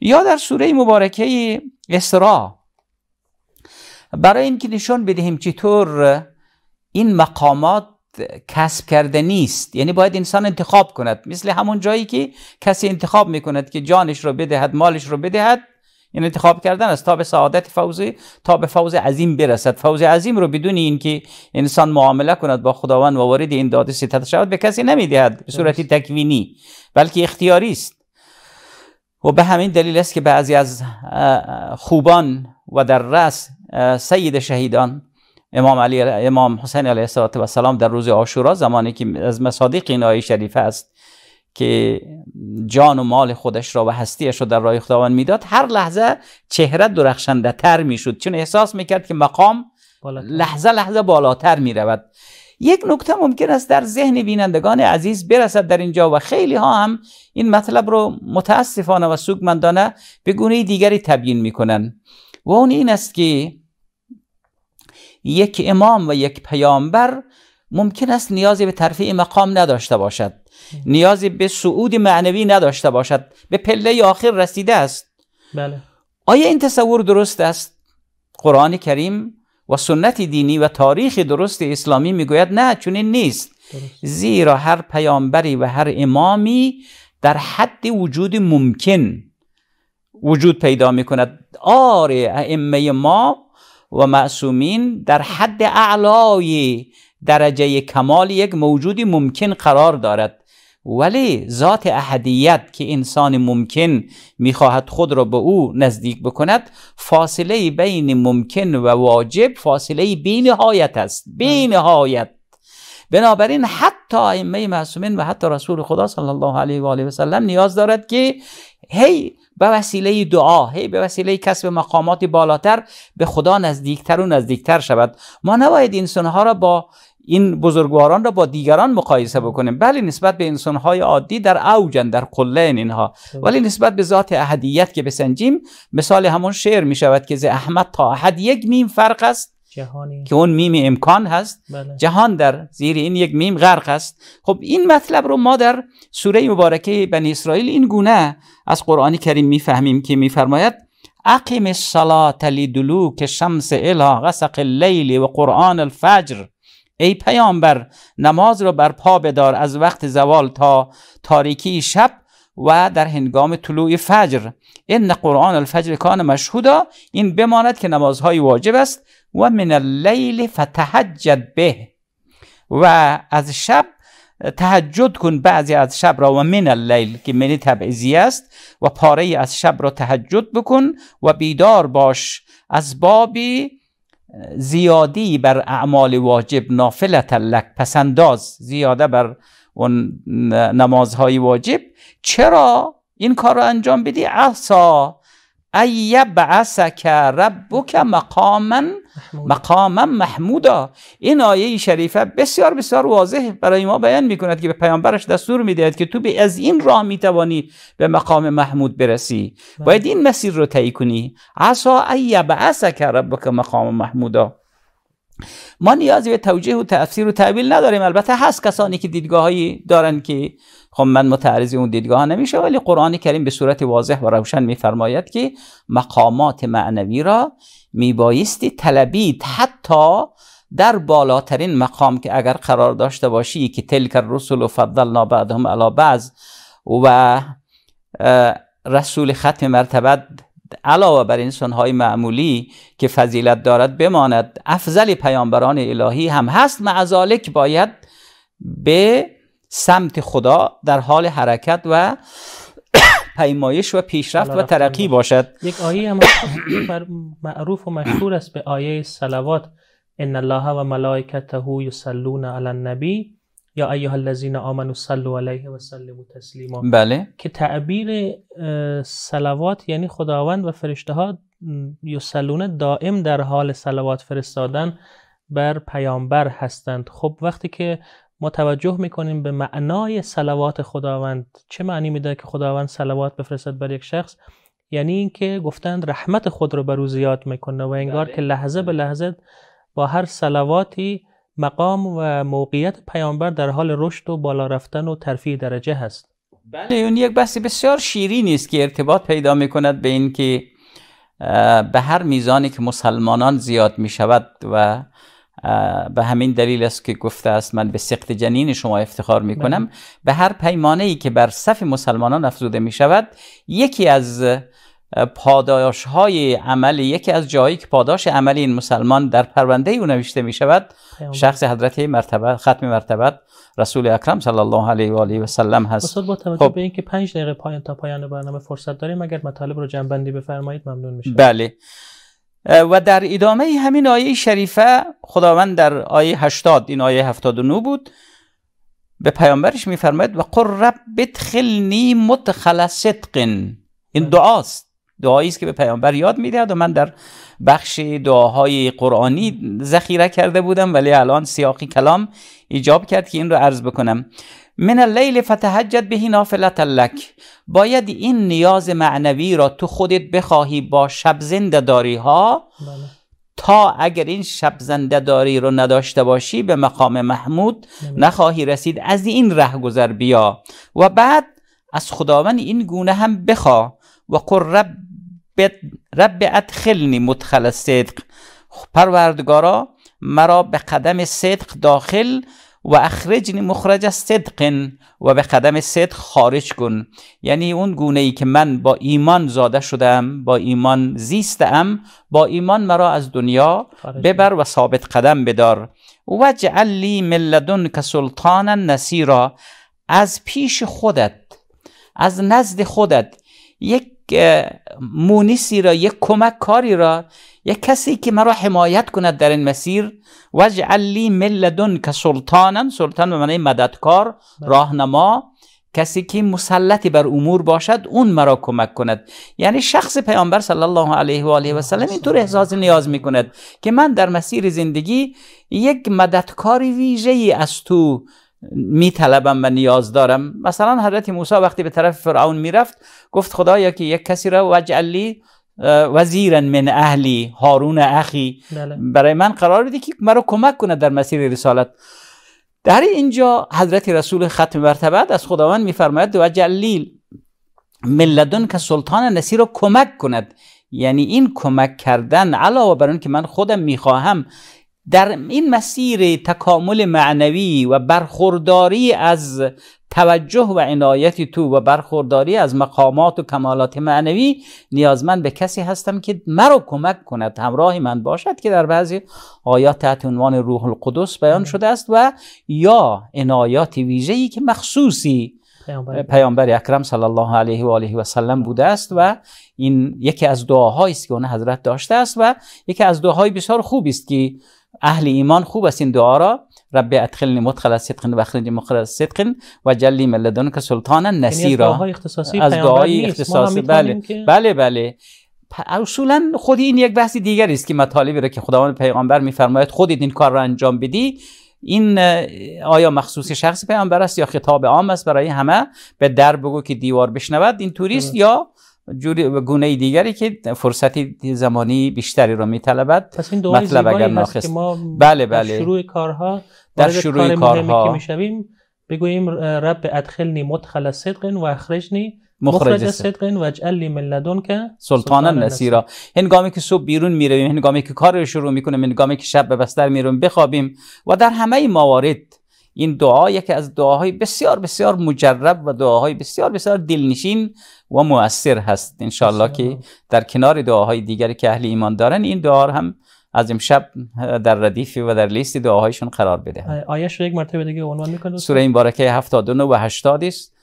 Speaker 2: یا در سوره مبارکه اسراء برای اینکه نشان بدهیم چطور این مقامات کسب کرده نیست یعنی باید انسان انتخاب کند مثل همون جایی که کسی انتخاب میکند که جانش رو بدهد مالش رو بدهد این انتخاب کردن است تا به سعادت فوزی تا به فوز عظیم برسد فوز عظیم رو بدون اینکه انسان معامله کند با خداوند و وارد این داده ستت شود به کسی نمیدهد به صورت تکوینی بلکه اختیاری است و به همین دلیل است که بعضی از خوبان و در رأس سید شهیدان امام علی امام حسین علیه السلام در روز آشورا زمانی که از مصادیق این آیه شریفه است که جان و مال خودش را و هستیش را در راه خداوند میداد هر لحظه چهره درخشنده تر میشد چون احساس میکرد که مقام لحظه لحظه بالاتر می یک نکته ممکن است در ذهن بینندگان عزیز برسد در اینجا و خیلی ها هم این مطلب رو متاسفانه و سوگمندانه به گونه دیگری تبیین میکنن و اون این است که یک امام و یک پیامبر ممکن است نیازی به ترفیع مقام نداشته باشد نیازی به صعود معنوی نداشته باشد به پله آخر رسیده است بله. آیا این تصور درست است قرآن کریم و سنت دینی و تاریخ درست اسلامی میگوید نه چنین نیست زیرا هر پیامبری و هر امامی در حد وجود ممکن وجود پیدا میکند آره ائمه ما و معصومین در حد اعلای درجه کمال یک موجودی ممکن قرار دارد ولی ذات احدیت که انسان ممکن میخواهد خود را به او نزدیک بکند فاصله بین ممکن و واجب فاصله بینهایت است بینهایت بنابراین حتی ائمه معصومین و حتی رسول خدا صلی الله علیه و آله و سلم نیاز دارد که هی به وسیله دعا هی به وسیله کسب مقامات بالاتر به خدا نزدیکتر و نزدیکتر شود ما نباید سنها را با این بزرگواران را با دیگران مقایسه بکنیم بله نسبت به انسانهای عادی در اوجن در قله اینها خب. ولی نسبت به ذات احدیت که بسنجیم مثال همون شعر می شود که ز احمد تا احد یک میم فرق است که اون میم امکان هست بله. جهان در زیر این یک میم غرق است خب این مطلب رو ما در سوره مبارکه بنی اسرائیل این گونه از قرآن کریم میفهمیم که میفرماید اقیم الصلاة لدلوک شمس الی غسق اللیل و قرآن الفجر ای پیامبر نماز را بر پا بدار از وقت زوال تا تاریکی شب و در هنگام طلوع فجر این قرآن الفجر کان مشهودا این بماند که نمازهای واجب است و من اللیل فتحجد به و از شب تهجد کن بعضی از شب را و من اللیل که منی تبعیزی است و پاره از شب را تهجد بکن و بیدار باش از بابی زیادی بر اعمال واجب نافلت لک پسنداز زیاده بر اون نمازهای واجب چرا این کار را انجام بدی احسا ایبعثک ربک مقاما مقاما محمودا این آیه شریفه بسیار بسیار واضح برای ما بیان میکند که به پیامبرش دستور میدهد که تو به از این راه میتوانی به مقام محمود برسی بله. باید این مسیر رو طی کنی عسا ایبعثک ربک مقام محمودا ما نیازی به توجیه و تفسیر و تعبیل نداریم البته هست کسانی که دیدگاهایی دارن که خب من متعرض اون دیدگاه نمیشه ولی قرآن کریم به صورت واضح و روشن میفرماید که مقامات معنوی را میبایستی طلبید حتی در بالاترین مقام که اگر قرار داشته باشی که تلک الرسل و فضلنا بعدهم علا بعض و رسول ختم مرتبت علاوه بر انسانهای معمولی که فضیلت دارد بماند افضل پیامبران الهی هم هست معزالک باید به سمت خدا در حال حرکت و پیمایش و پیشرفت و ترقی باشد یک آیه هم
Speaker 1: معروف و مشهور است به آیه سلوات ان الله و ملائکته یصلون علی النبی یا ایها الذین آمنوا صلوا علیه و سلموا تسلیما بله که تعبیر سلوات یعنی خداوند و فرشته ها یصلون دائم در حال سلوات فرستادن بر پیامبر هستند خب وقتی که ما توجه میکنیم به معنای سلوات خداوند چه معنی میده که خداوند سلوات بفرستد بر یک شخص یعنی اینکه گفتند رحمت خود رو بر او زیاد میکنه و انگار بله. که لحظه به لحظه با هر سلواتی مقام و موقعیت پیامبر در حال رشد و بالا رفتن و ترفیع درجه هست
Speaker 2: بله, بله، اون یک بحث بسیار شیرینی است که ارتباط پیدا می به اینکه به هر میزانی که مسلمانان زیاد می و به همین دلیل است که گفته است من به سخت جنین شما افتخار می کنم بله. به هر پیمانه ای که بر صف مسلمانان افزوده می شود یکی از پاداش های عمل یکی از جایی که پاداش عمل این مسلمان در پرونده او نوشته می شود شخص حضرت مرتبه ختم مرتبه رسول اکرم صلی الله علیه و آله و سلم هست با توجه خب.
Speaker 1: به اینکه 5 دقیقه پایان تا پایان برنامه فرصت داریم اگر مطالب رو جنبندی بفرمایید ممنون میشم
Speaker 2: بله و در ادامه همین آیه شریفه خداوند در آیه 80 این آیه 79 بود به پیامبرش میفرماید و قر رب بدخلنی مدخل این دعاست دعایی است که به پیامبر یاد میدهد و من در بخش دعاهای قرآنی ذخیره کرده بودم ولی الان سیاقی کلام ایجاب کرد که این رو عرض بکنم من اللیل فتهجد بهی نافلت لک باید این نیاز معنوی را تو خودت بخواهی با شب داری ها بله. تا اگر این شب داری رو نداشته باشی به مقام محمود نخواهی رسید از این ره گذر بیا و بعد از خداوند این گونه هم بخوا و قر رب, رب ادخلنی مدخل صدق پروردگارا مرا به قدم صدق داخل و اخرجنی مخرج از صدق و به قدم صدق خارج کن یعنی اون گونه ای که من با ایمان زاده شدم با ایمان زیستم با ایمان مرا از دنیا ببر و ثابت قدم بدار و لی ملدون که سلطان نصیرا از پیش خودت از نزد خودت یک که مونیسی را یک کمک کاری را یک کسی که مرا حمایت کند در این مسیر وجعل لی ملدون که سلطانن سلطان به معنی مددکار بله. راهنما کسی که مسلطی بر امور باشد اون مرا کمک کند یعنی شخص پیامبر صلی الله علیه و آله و سلم اینطور بله. احساس نیاز می کند که من در مسیر زندگی یک مددکاری ویژه از تو می طلبم و نیاز دارم مثلا حضرت موسی وقتی به طرف فرعون میرفت گفت خدایا که یک کسی را وجعلی وزیرا من اهلی هارون اخی بله. برای من قرار بده که مرا کمک کنه در مسیر رسالت در اینجا حضرت رسول ختم مرتبت از خداوند میفرماید و جلیل ملدون که سلطان نسی را کمک کند یعنی این کمک کردن علاوه بر اون که من خودم میخواهم در این مسیر تکامل معنوی و برخورداری از توجه و عنایت تو و برخورداری از مقامات و کمالات معنوی نیازمند به کسی هستم که مرا کمک کند همراه من باشد که در بعضی آیات تحت عنوان روح القدس بیان شده است و یا عنایات ویژه‌ای که مخصوصی پیامبر, اکرم صلی الله علیه و آله و سلم بوده است و این یکی از دعاهایی است که اون حضرت داشته است و یکی از دعاهای بسیار خوبی است که اهل ایمان خوب است این دعا را رب ادخلنی مدخل صدق و اخرجنی مخرج صدق و جلی من لدنک سلطانا یعنی نصیرا از دعای اختصاصی از بله. بله بله بله اصولا خود این یک بحث دیگر است که مطالبی را که خداوند پیغمبر میفرماید خودت این کار را انجام بدی این آیا مخصوص شخص پیامبر است یا خطاب عام است برای همه به در بگو که دیوار بشنود این توریست یا جوری گونه دیگری که فرصتی زمانی بیشتری را میطلبد پس این دعای مطلب اگر که ما بله بله شروع
Speaker 1: کارها در شروع کارها که میشویم بگوییم رب ادخلنی مدخل صدق و اخرجنی مخرج صدق و اجعل من که سلطان نصیرا
Speaker 2: هنگامی که صبح بیرون میرویم هنگامی که کار رو شروع میکنیم هنگامی که شب به بستر میریم بخوابیم و در همه موارد این دعا یکی از دعاهای بسیار بسیار مجرب و دعاهای بسیار بسیار دلنشین و مؤثر هست انشاءالله که در کنار دعاهای دیگری که اهل ایمان دارن این دعا هم از امشب در ردیفی و در لیست دعاهایشون قرار بده
Speaker 1: آیش رو یک مرتبه دیگه عنوان میکنه سوره
Speaker 2: مبارکه 79 و 80 است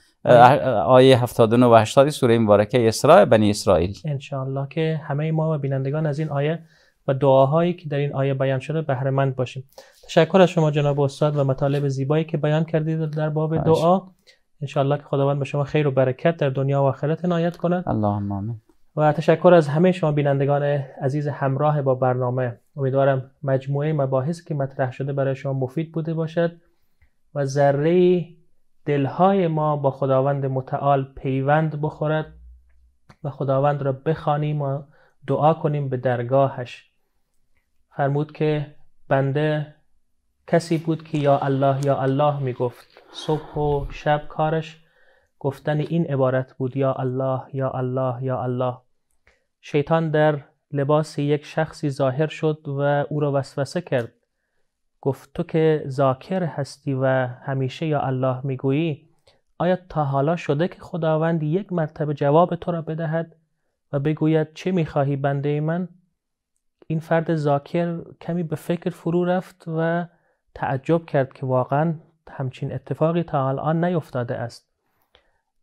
Speaker 2: آیه 79 و 80 سوره مبارکه اسراء بنی اسرائیل
Speaker 1: انشاءالله که همه ما و بینندگان از این آیه و دعاهایی که در این آیه بیان شده بهره مند باشیم تشکر از شما جناب استاد و مطالب زیبایی که بیان کردید در باب دعا انشاءالله که خداوند به شما خیر و برکت در دنیا و آخرت عنایت کند
Speaker 2: اللهم آمین
Speaker 1: و تشکر از همه شما بینندگان عزیز همراه با برنامه امیدوارم مجموعه مباحث که مطرح شده برای شما مفید بوده باشد و ذره دلهای ما با خداوند متعال پیوند بخورد و خداوند را بخوانیم و دعا کنیم به درگاهش فرمود که بنده کسی بود که یا الله یا الله می گفت صبح و شب کارش گفتن این عبارت بود یا الله یا الله یا الله شیطان در لباس یک شخصی ظاهر شد و او را وسوسه کرد گفت تو که ذاکر هستی و همیشه یا الله گویی آیا تا حالا شده که خداوند یک مرتبه جواب تو را بدهد و بگوید چه میخواهی بنده من؟ این فرد ذاکر کمی به فکر فرو رفت و تعجب کرد که واقعا همچین اتفاقی تا الان نیفتاده است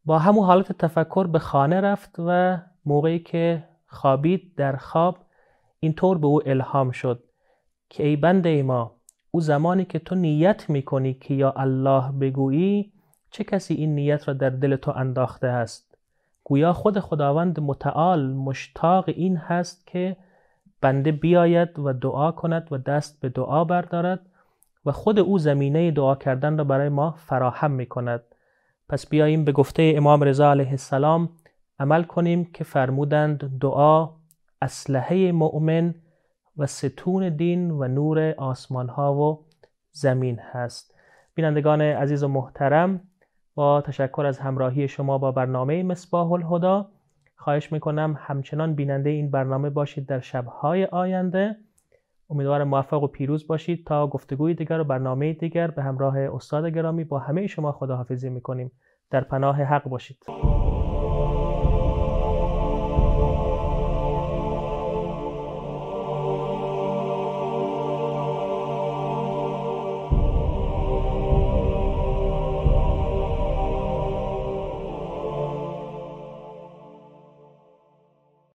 Speaker 1: با همون حالت تفکر به خانه رفت و موقعی که خوابید در خواب اینطور به او الهام شد که ای بنده ما او زمانی که تو نیت میکنی که یا الله بگویی چه کسی این نیت را در دل تو انداخته است گویا خود خداوند متعال مشتاق این هست که بنده بیاید و دعا کند و دست به دعا بردارد و خود او زمینه دعا کردن را برای ما فراهم می کند. پس بیاییم به گفته امام رضا علیه السلام عمل کنیم که فرمودند دعا اسلحه مؤمن و ستون دین و نور آسمان ها و زمین هست بینندگان عزیز و محترم با تشکر از همراهی شما با برنامه مصباح الهدا خواهش میکنم همچنان بیننده این برنامه باشید در شبهای آینده امیدوارم موفق و پیروز باشید تا گفتگوی دیگر و برنامه دیگر به همراه استاد گرامی با همه شما خداحافظی میکنیم در پناه حق باشید